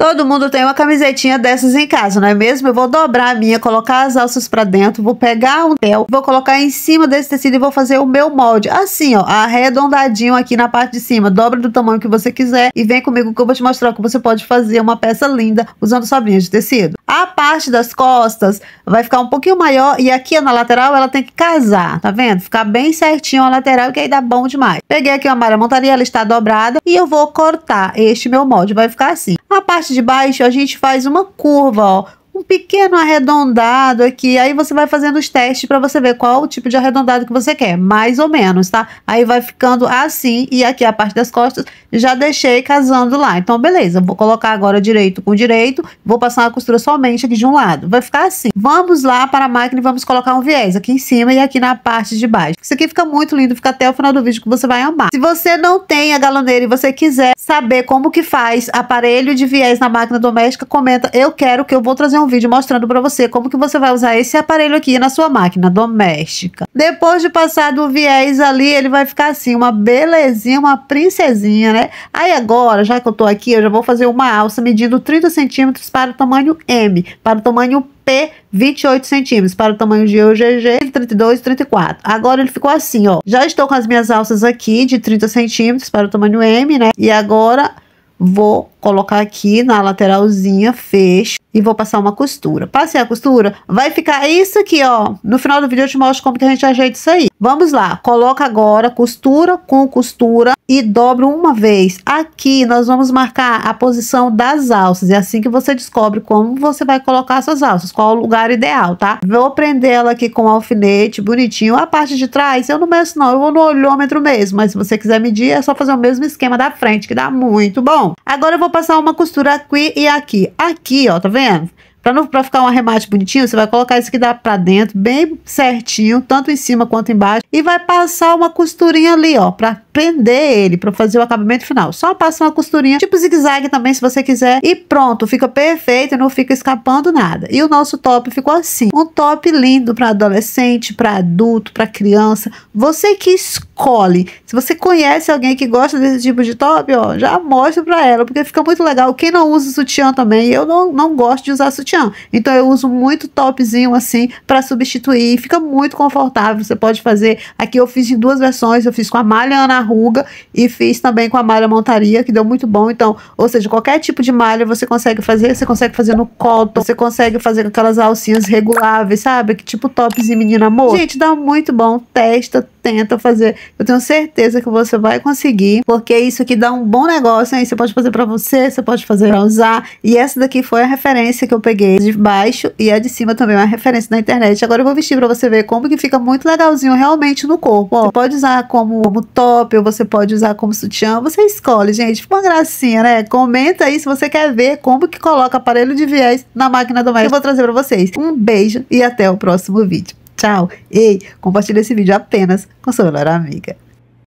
Todo mundo tem uma camisetinha dessas em casa, não é mesmo? Eu vou dobrar a minha, colocar as alças para dentro, vou pegar um tel, vou colocar em cima desse tecido e vou fazer o meu molde. Assim, ó, arredondadinho aqui na parte de cima. Dobra do tamanho que você quiser e vem comigo que eu vou te mostrar como você pode fazer uma peça linda usando sobrinha de tecido. A parte das costas vai ficar um pouquinho maior e aqui na lateral ela tem que casar, tá vendo? Ficar bem certinho a lateral que aí dá bom demais. Peguei aqui uma malha montaria, ela está dobrada e eu vou cortar este meu molde. Vai ficar assim. A parte parte de baixo, a gente faz uma curva, ó, um pequeno arredondado aqui. Aí você vai fazendo os testes para você ver qual o tipo de arredondado que você quer, mais ou menos, tá? Aí vai ficando assim e aqui a parte das costas já deixei casando lá. Então, beleza, vou colocar agora direito com direito, vou passar uma costura somente aqui de um lado. Vai ficar assim. Vamos lá para a máquina e vamos colocar um viés aqui em cima e aqui na parte de baixo. Isso aqui fica muito lindo, fica até o final do vídeo que você vai amar. Se você não tem a galoneira e você quiser saber como que faz aparelho de viés na máquina doméstica, comenta, eu quero que eu vou trazer um vídeo mostrando para você como que você vai usar esse aparelho aqui na sua máquina doméstica. Depois de passar do viés ali, ele vai ficar assim, uma belezinha, uma princesinha, né? Aí agora, já que eu tô aqui, eu já vou fazer uma alça medindo 30 centímetros para o tamanho M, para o tamanho P 28 centímetros para o tamanho de GG 32 34. Agora ele ficou assim, ó. Já estou com as minhas alças aqui de 30 centímetros para o tamanho M, né? E agora vou colocar aqui na lateralzinha, fecho e vou passar uma costura. Passei a costura, vai ficar isso aqui, ó. No final do vídeo eu te mostro como que a gente ajeita isso aí. Vamos lá, coloca agora costura com costura e dobro uma vez. Aqui nós vamos marcar a posição das alças, é assim que você descobre como você vai colocar suas alças, qual o lugar ideal, tá? Vou prender ela aqui com um alfinete bonitinho. A parte de trás eu não meço não, eu vou no olhômetro mesmo, mas se você quiser medir é só fazer o mesmo esquema da frente, que dá muito bom. Agora eu vou vou passar uma costura aqui e aqui. Aqui, ó, tá vendo? Pra, não, pra ficar um arremate bonitinho, você vai colocar isso aqui dá pra dentro, bem certinho, tanto em cima quanto embaixo. E vai passar uma costurinha ali, ó, pra prender ele para fazer o acabamento final. Só passa uma costurinha, tipo zigue-zague também, se você quiser, e pronto, fica perfeito, não fica escapando nada. E o nosso top ficou assim, um top lindo para adolescente, para adulto, para criança. Você que escolhe. Se você conhece alguém que gosta desse tipo de top, ó, já mostra para ela, porque fica muito legal. Quem não usa sutiã também, eu não, não gosto de usar sutiã. Então eu uso muito topzinho assim para substituir, fica muito confortável. Você pode fazer, aqui eu fiz em duas versões, eu fiz com a malha Ana ruga e fiz também com a malha montaria, que deu muito bom. Então, ou seja, qualquer tipo de malha você consegue fazer, você consegue fazer no cotton, você consegue fazer com aquelas alcinhas reguláveis, sabe? Que tipo tops e menina amor. Gente, dá muito bom, testa, tenta fazer. Eu tenho certeza que você vai conseguir, porque é isso aqui dá um bom negócio, aí você pode fazer para você, você pode fazer para usar. E essa daqui foi a referência que eu peguei de baixo e a de cima também é uma referência na internet. Agora eu vou vestir para você ver como que fica muito legalzinho realmente no corpo. Ó, você pode usar como, como top, ou você pode usar como sutiã, você escolhe, gente. Fica uma gracinha, né? Comenta aí se você quer ver como que coloca aparelho de viés na máquina do mais. Eu vou trazer para vocês. Um beijo e até o próximo vídeo. Tchau! Ei, compartilhe esse vídeo apenas com sua melhor amiga.